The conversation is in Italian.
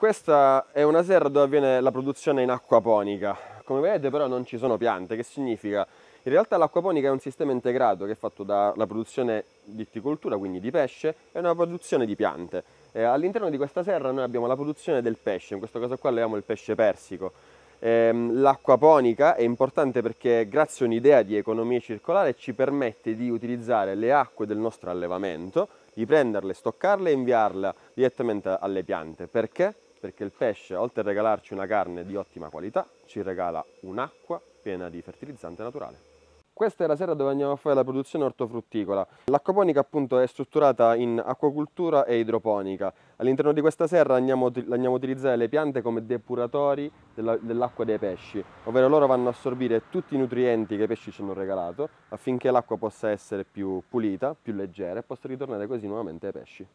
Questa è una serra dove avviene la produzione in acquaponica. Come vedete però non ci sono piante, che significa? In realtà l'acquaponica è un sistema integrato che è fatto dalla produzione di itticoltura, quindi di pesce, e una produzione di piante. Eh, all'interno di questa serra noi abbiamo la produzione del pesce, in questo caso qua abbiamo il pesce persico. Eh, l'acquaponica è importante perché grazie a un'idea di economia circolare ci permette di utilizzare le acque del nostro allevamento, di prenderle, stoccarle e inviarle direttamente alle piante. Perché? perché il pesce, oltre a regalarci una carne di ottima qualità, ci regala un'acqua piena di fertilizzante naturale. Questa è la serra dove andiamo a fare la produzione ortofrutticola. L'acquaponica appunto è strutturata in acquacultura e idroponica. All'interno di questa serra andiamo, andiamo, a utilizzare le piante come depuratori dell'acqua dei pesci, ovvero loro vanno a assorbire tutti i nutrienti che i pesci ci hanno regalato affinché l'acqua possa essere più pulita, più leggera e possa ritornare così nuovamente ai pesci.